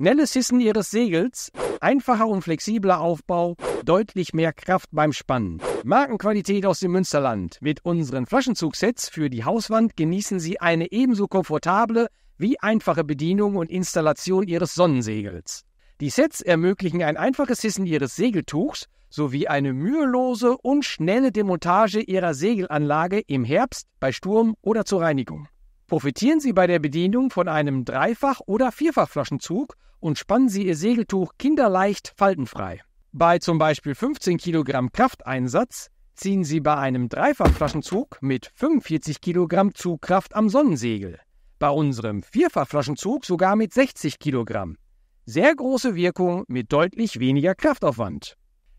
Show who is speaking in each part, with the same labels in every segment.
Speaker 1: Schnelles Hissen ihres Segels, einfacher und flexibler Aufbau, deutlich mehr Kraft beim Spannen. Markenqualität aus dem Münsterland. Mit unseren Flaschenzugsets für die Hauswand genießen Sie eine ebenso komfortable wie einfache Bedienung und Installation Ihres Sonnensegels. Die Sets ermöglichen ein einfaches Hissen Ihres Segeltuchs sowie eine mühelose und schnelle Demontage Ihrer Segelanlage im Herbst, bei Sturm oder zur Reinigung. Profitieren Sie bei der Bedienung von einem Dreifach- oder Vierfachflaschenzug und spannen Sie Ihr Segeltuch kinderleicht faltenfrei. Bei zum Beispiel 15 kg Krafteinsatz ziehen Sie bei einem Dreifachflaschenzug mit 45 kg Zugkraft am Sonnensegel, bei unserem Vierfachflaschenzug sogar mit 60 kg. Sehr große Wirkung mit deutlich weniger Kraftaufwand.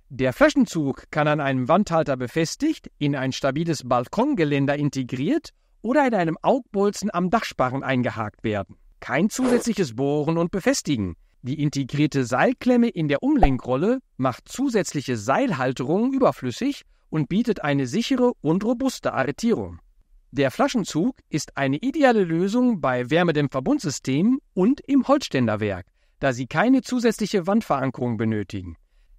Speaker 1: Der Flaschenzug kann an einem Wandhalter befestigt, in ein stabiles Balkongeländer integriert oder in einem Augbolzen am Dachsparren eingehakt werden. Kein zusätzliches Bohren und Befestigen. Die integrierte Seilklemme in der Umlenkrolle macht zusätzliche Seilhalterungen überflüssig und bietet eine sichere und robuste Arretierung. Der Flaschenzug ist eine ideale Lösung bei Wärmedämmverbundsystemen und im Holzständerwerk, da sie keine zusätzliche Wandverankerung benötigen.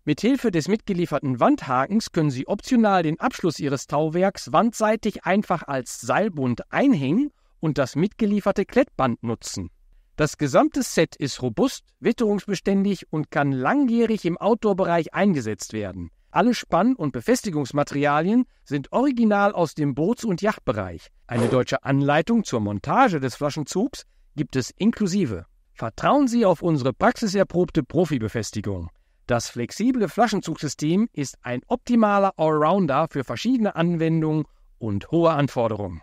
Speaker 1: Mithilfe des mitgelieferten Wandhakens können Sie optional den Abschluss Ihres Tauwerks wandseitig einfach als Seilbund einhängen und das mitgelieferte Klettband nutzen. Das gesamte Set ist robust, witterungsbeständig und kann langjährig im Outdoor-Bereich eingesetzt werden. Alle Spann- und Befestigungsmaterialien sind original aus dem Boots- und Yachtbereich. Eine deutsche Anleitung zur Montage des Flaschenzugs gibt es inklusive. Vertrauen Sie auf unsere praxiserprobte Profibefestigung. Das flexible Flaschenzugsystem ist ein optimaler Allrounder für verschiedene Anwendungen und hohe Anforderungen.